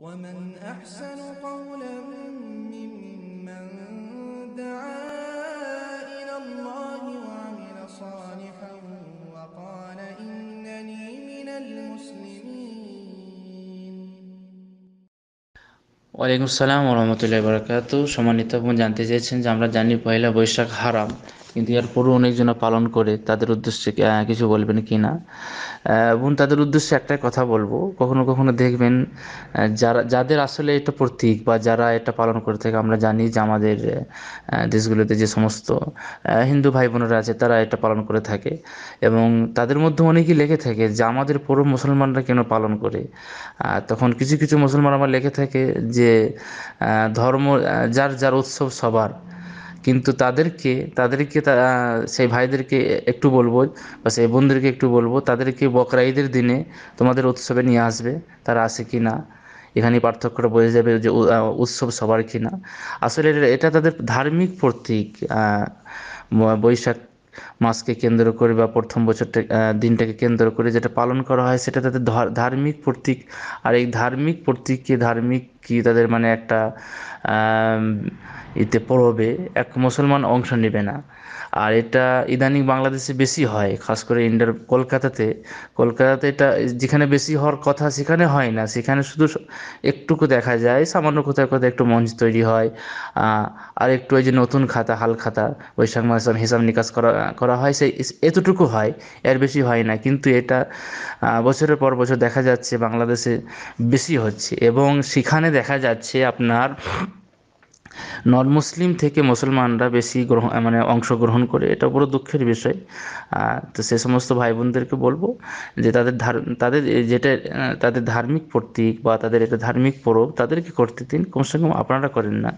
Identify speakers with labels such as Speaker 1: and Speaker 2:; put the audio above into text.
Speaker 1: ومن أحسن قولا ممن دعا إلى الله وعمل صالحا وقال إنني من المسلمين ওয়ালাইকুম আসসালাম রহমতুল্লাহ বরকাত সম্মানিত বোন জানতে চেয়েছেন যে আমরা জানি পয়লা বৈশাখ হারাম কিন্তু এরপরও অনেকজন পালন করে তাদের উদ্দেশ্যে কিছু বলবেন কি না এবং তাদের উদ্দেশ্যে একটাই কথা বলবো কখনো কখনো দেখবেন যারা যাদের আসলে এটা প্রতীক বা যারা এটা পালন করে থাকে আমরা জানি যে আমাদের দেশগুলোতে যে সমস্ত হিন্দু ভাই বোনেরা আছে তারা এটা পালন করে থাকে এবং তাদের মধ্যে অনেকেই লেখে থাকে যে আমাদের পুরো মুসলমানরা কেন পালন করে তখন কিছু কিছু মুসলমান আমার লেখে থাকে যে ধর্ম যার যার উৎসব সবার কিন্তু তাদেরকে তাদেরকে সেই ভাইদেরকে একটু বলবো বা সেই বোনদেরকে একটু বলবো তাদেরকে বকরা ঈদের দিনে তোমাদের উৎসবে নিয়ে আসবে তারা আসে কি না এখানে পার্থক্যটা বোঝা যাবে যে উৎসব সবার কি না আসলে এটা তাদের ধার্মিক প্রতীক বৈশাখ মাসকে কেন্দ্র করে বা প্রথম বছরটা দিনটাকে কেন্দ্র করে যেটা পালন করা হয় সেটা তাদের ধার্মিক প্রতীক আর এই ধার্মিক প্রতীককে ধার্মিক কি তাদের মানে একটা এতে পড়বে এক মুসলমান অংশ নেবে না আর এটা ইদানিং বাংলাদেশে বেশি হয় খাস করে ইন্ডিয়ার কলকাতাতে কলকাতাতে এটা যেখানে বেশি হওয়ার কথা সেখানে হয় না সেখানে শুধু একটুকু দেখা যায় সামান্য কোথায় কোথায় একটু মঞ্চ তৈরি হয় আর একটু ওই যে নতুন খাতা হাল খাতা বৈশাখ মাসে হিসাব নিকাশ করা করা হয় সেই এতটুকু হয় এর বেশি হয় না কিন্তু এটা বছরের পর বছর দেখা যাচ্ছে বাংলাদেশে বেশি হচ্ছে এবং সেখানে দেখা যাচ্ছে আপনার নন মুসলিম থেকে মুসলমানরা বেশি গ্রহণ মানে অংশগ্রহণ করে এটা বড় দুঃখের বিষয় তো সে সমস্ত ভাই বোনদেরকে বলবো যে তাদের তাদের যেটা তাদের ধার্মিক প্রতীক বা তাদের এটা ধার্মিক পরব তাদেরকে করতে দিন কমসে কম আপনারা করেন না